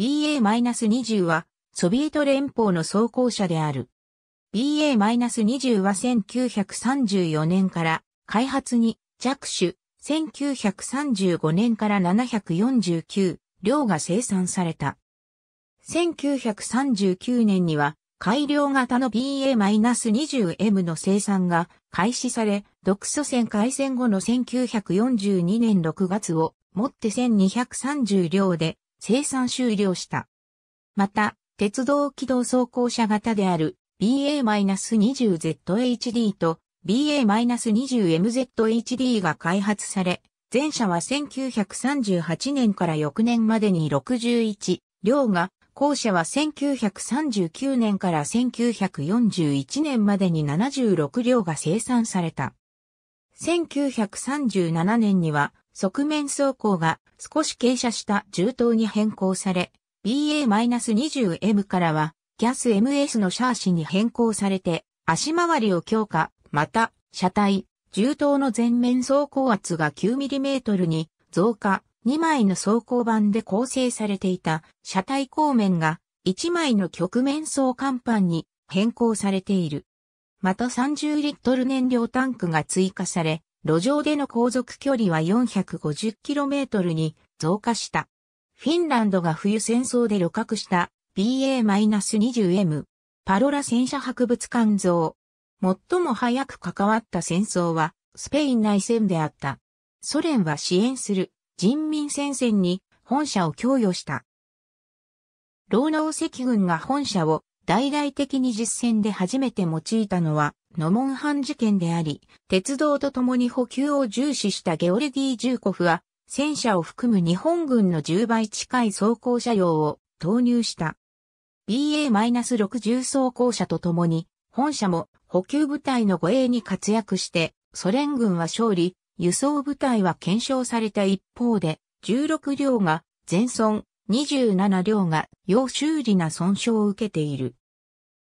BA-20 はソビエト連邦の装甲車である。BA-20 は1934年から開発に着手、1935年から749両が生産された。1939年には改良型の BA-20M の生産が開始され、独ソ戦開戦後の1942年6月をもって1230両で生産終了した。また、鉄道機動走行車型である BA-20ZHD と BA-20MZHD が開発され、前者は1938年から翌年までに61両が、後者は1939年から1941年までに76両が生産された。1937年には側面走行が少し傾斜した銃刀に変更され、BA-20M からはギャス MS のシャーシに変更されて足回りを強化、また車体、銃刀の前面走行圧が 9mm に増加、2枚の走行板で構成されていた車体後面が1枚の曲面走甲板に変更されている。また30リットル燃料タンクが追加され、路上での航続距離は 450km に増加した。フィンランドが冬戦争で旅客した BA-20M パロラ戦車博物館像。最も早く関わった戦争はスペイン内戦であった。ソ連は支援する人民戦線に本社を供与した。労農赤軍が本社を大々的に実戦で初めて用いたのはのモンハン事件であり、鉄道と共に補給を重視したゲオルギー・ジューコフは、戦車を含む日本軍の10倍近い装甲車両を投入した。BA-60 装甲車と共に、本社も補給部隊の護衛に活躍して、ソ連軍は勝利、輸送部隊は検証された一方で、16両が全損、27両が要修理な損傷を受けている。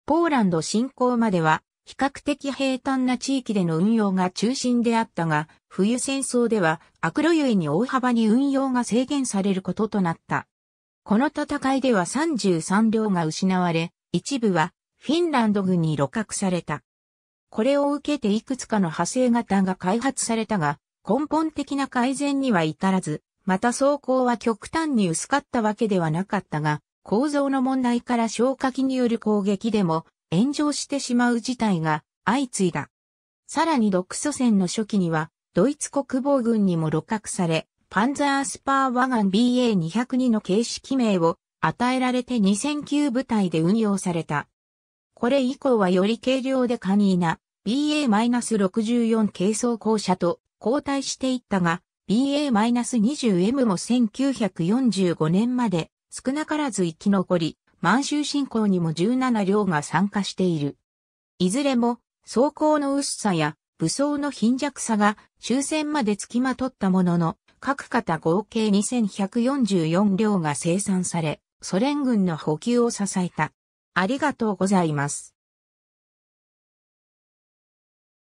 ポーランド侵攻までは比較的平坦な地域での運用が中心であったが、冬戦争では悪路ゆえに大幅に運用が制限されることとなった。この戦いでは33両が失われ、一部はフィンランド軍に露獲された。これを受けていくつかの派生型が開発されたが、根本的な改善には至らず、また走行は極端に薄かったわけではなかったが、構造の問題から消火器による攻撃でも炎上してしまう事態が相次いだ。さらに独ソ戦の初期には、ドイツ国防軍にも露覚され、パンザースパーワガン BA202 の形式名を与えられて2009部隊で運用された。これ以降はより軽量で簡易な BA-64 軽装甲車と交代していったが、BA-20M も1945年まで少なからず生き残り、満州侵攻にも17両が参加している。いずれも、装甲の薄さや武装の貧弱さが終戦まで付きまとったものの、各方合計2144両が生産され、ソ連軍の補給を支えた。ありがとうございます。